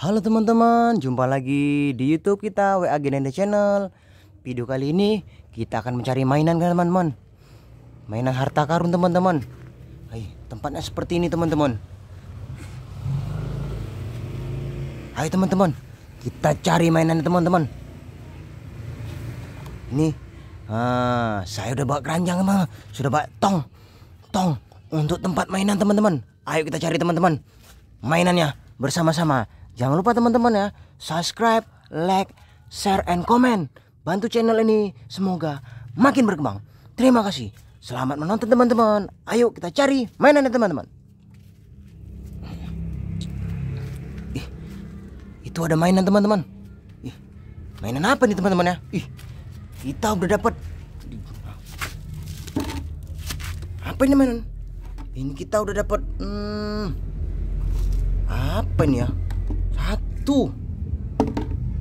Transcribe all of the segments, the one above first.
Halo teman-teman, jumpa lagi di YouTube kita WA Genenda Channel. Video kali ini kita akan mencari mainan kan teman-teman. Mainan harta karun teman-teman. Hai, tempatnya seperti ini teman-teman. Hai teman-teman, kita cari mainan teman-teman. Ini ah, saya udah bawa keranjang emang, sudah bawa tong. Tong untuk tempat mainan teman-teman. Ayo kita cari teman-teman. Mainannya bersama-sama. Jangan lupa teman-teman ya, subscribe, like, share, and comment. Bantu channel ini semoga makin berkembang. Terima kasih. Selamat menonton teman-teman. Ayo kita cari mainan ya teman-teman. Ih, itu ada mainan teman-teman. Ih, mainan apa nih teman-teman ya? Ih, kita udah dapat. Apa ini mainan? Ini kita udah dapat. Hmm, apa ini ya? satu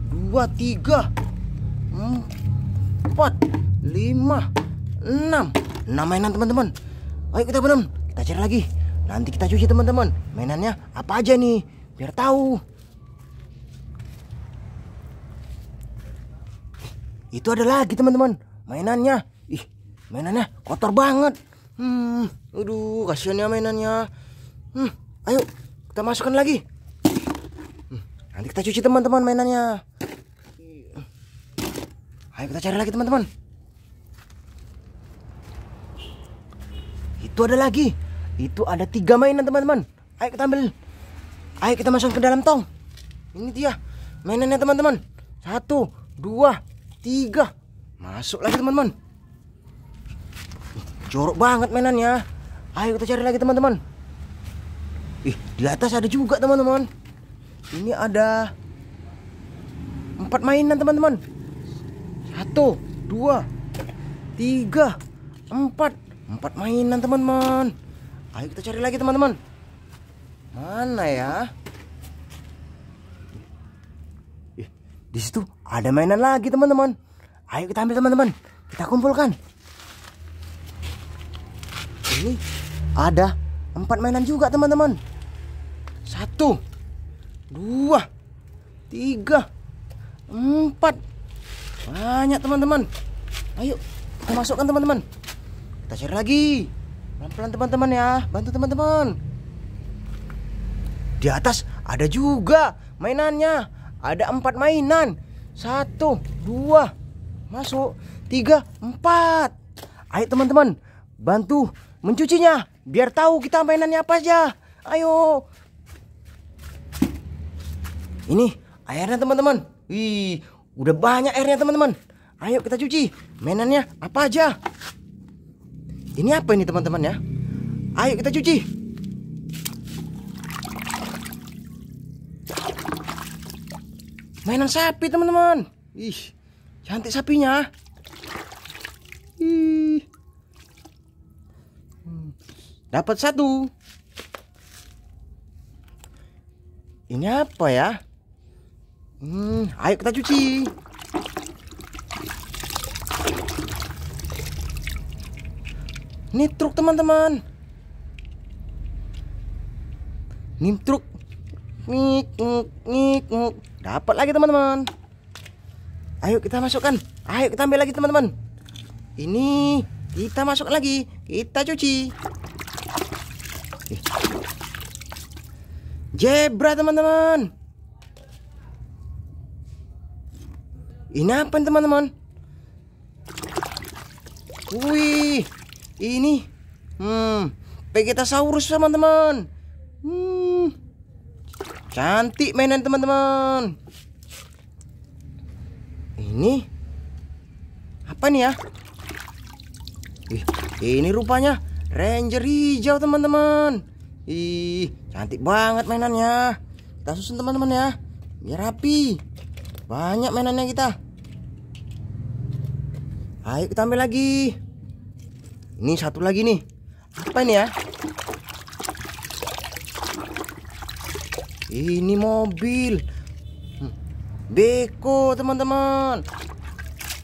dua tiga empat lima enam enam mainan teman-teman ayo kita benam, kita cari lagi nanti kita cuci teman-teman mainannya apa aja nih biar tahu itu ada lagi teman-teman mainannya ih mainannya kotor banget hmm aduh kasihan ya mainannya hmm ayo kita masukkan lagi Nanti kita cuci teman-teman mainannya. Ayo kita cari lagi teman-teman. Itu ada lagi. Itu ada tiga mainan teman-teman. Ayo kita ambil. Ayo kita masuk ke dalam tong. Ini dia mainannya teman-teman. Satu, dua, tiga. Masuk lagi teman-teman. Jorok banget mainannya. Ayo kita cari lagi teman-teman. Ih, di atas ada juga teman-teman ini ada empat mainan teman-teman satu dua tiga empat empat mainan teman-teman ayo kita cari lagi teman-teman mana ya di situ ada mainan lagi teman-teman ayo kita ambil teman-teman kita kumpulkan ini ada empat mainan juga teman-teman satu dua, tiga, empat. Banyak teman-teman. Ayo kita masukkan teman-teman. Kita cari lagi. Pelan-pelan teman-teman ya. Bantu teman-teman. Di atas ada juga mainannya. Ada empat mainan. Satu, dua, masuk, tiga, empat. Ayo teman-teman, bantu mencucinya biar tahu kita mainannya apa aja. Ayo, ini airnya teman-teman. Wih, udah banyak airnya teman-teman. Ayo kita cuci. Mainannya apa aja? Ini apa ini teman-teman ya? Ayo kita cuci. mainan sapi teman-teman ih cantik sapinya ih hmm, dapat satu ini apa ya Hmm, ayo kita cuci. Ini truk teman-teman. Ini truk. Nik, nik, nik, nik. Dapat lagi teman-teman. Ayo kita masukkan. Ayo kita ambil lagi teman-teman. Ini kita masukkan lagi. Kita cuci. Jebra teman-teman. Ini apa teman-teman? Wih, ini hmm, saurus teman-teman. Hmm, cantik mainan teman-teman. Ini apa nih ya? Wih, ini rupanya Ranger hijau teman-teman. Ih, cantik banget mainannya. Kita susun teman-teman ya, biar rapi. Banyak mainannya kita. Ayo kita ambil lagi. Ini satu lagi nih. Apa ini ya? Ini mobil. Hmm. Beko, teman-teman.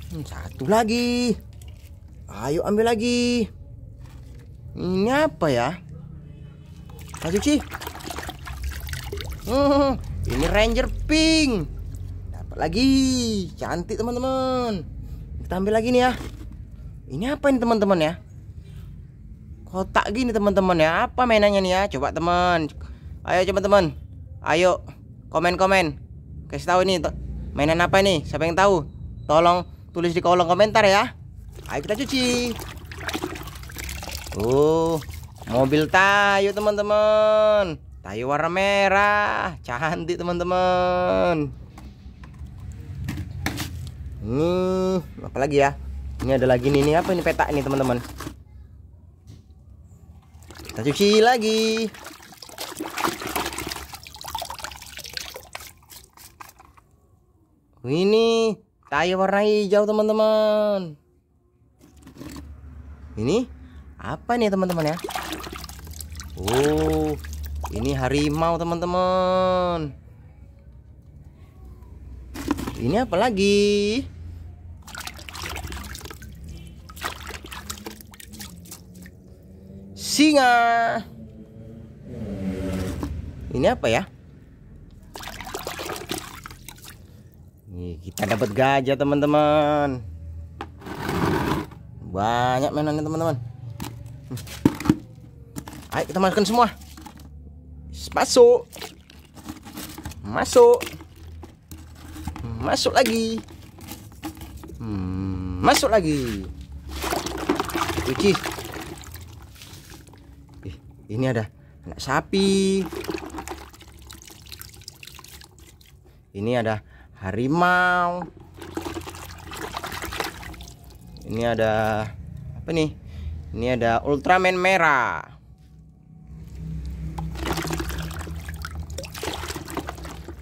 Hmm, satu lagi. Ayo ambil lagi. Ini apa ya? Kak Cuci. Hmm, hmm, ini Ranger Pink lagi cantik teman-teman kita ambil lagi nih ya ini apa ini teman-teman ya kotak gini teman-teman ya apa mainannya nih ya coba teman ayo coba teman ayo komen-komen kasih tahu ini mainan apa ini siapa yang tahu tolong tulis di kolom komentar ya ayo kita cuci oh mobil tayo teman-teman tayo warna merah cantik teman-teman hmm lagi ya ini ada lagi nih ini apa ini peta ini teman-teman kita cuci lagi ini tayo warna hijau teman-teman ini apa nih teman-teman ya Oh ini harimau teman-teman ini apa lagi singa. Ini apa ya? Ini kita dapat gajah, teman-teman. Banyak mainannya, teman-teman. Hmm. Ayo kita masukkan semua. Masuk. Masuk. Masuk lagi. Hmm, masuk lagi. Cuci ini ada anak sapi ini ada harimau ini ada apa nih ini ada Ultraman merah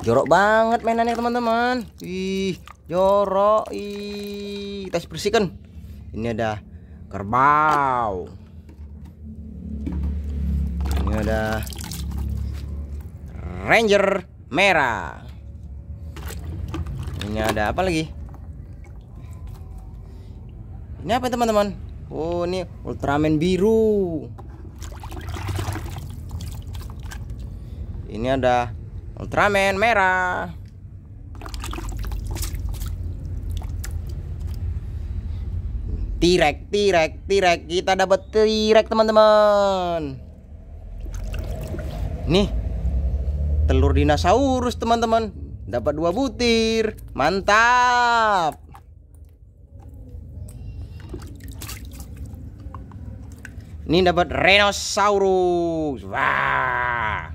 jorok banget mainannya teman-teman ih jorok ih kita bersihkan ini ada kerbau ini ada Ranger merah. Ini ada apa lagi? Ini apa teman-teman? Oh, ini Ultraman biru. Ini ada Ultraman merah. Tirek, tirek, tirek. Kita dapat tirek, teman-teman. Nih, telur dinosaurus teman-teman. Dapat dua butir. Mantap. Ini dapat renosaurus, Wah.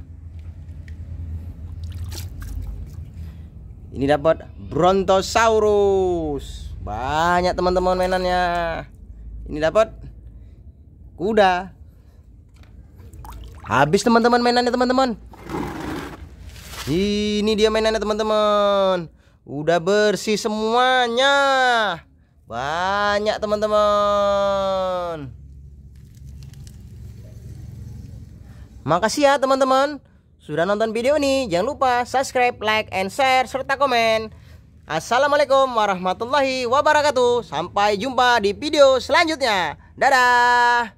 Ini dapat Brontosaurus. Banyak teman-teman mainannya. Ini dapat kuda. Habis teman-teman mainannya teman-teman. Ini dia mainannya teman-teman. Udah bersih semuanya. Banyak teman-teman. Makasih ya teman-teman sudah nonton video ini. Jangan lupa subscribe, like, and share serta komen. Assalamualaikum warahmatullahi wabarakatuh. Sampai jumpa di video selanjutnya. Dadah.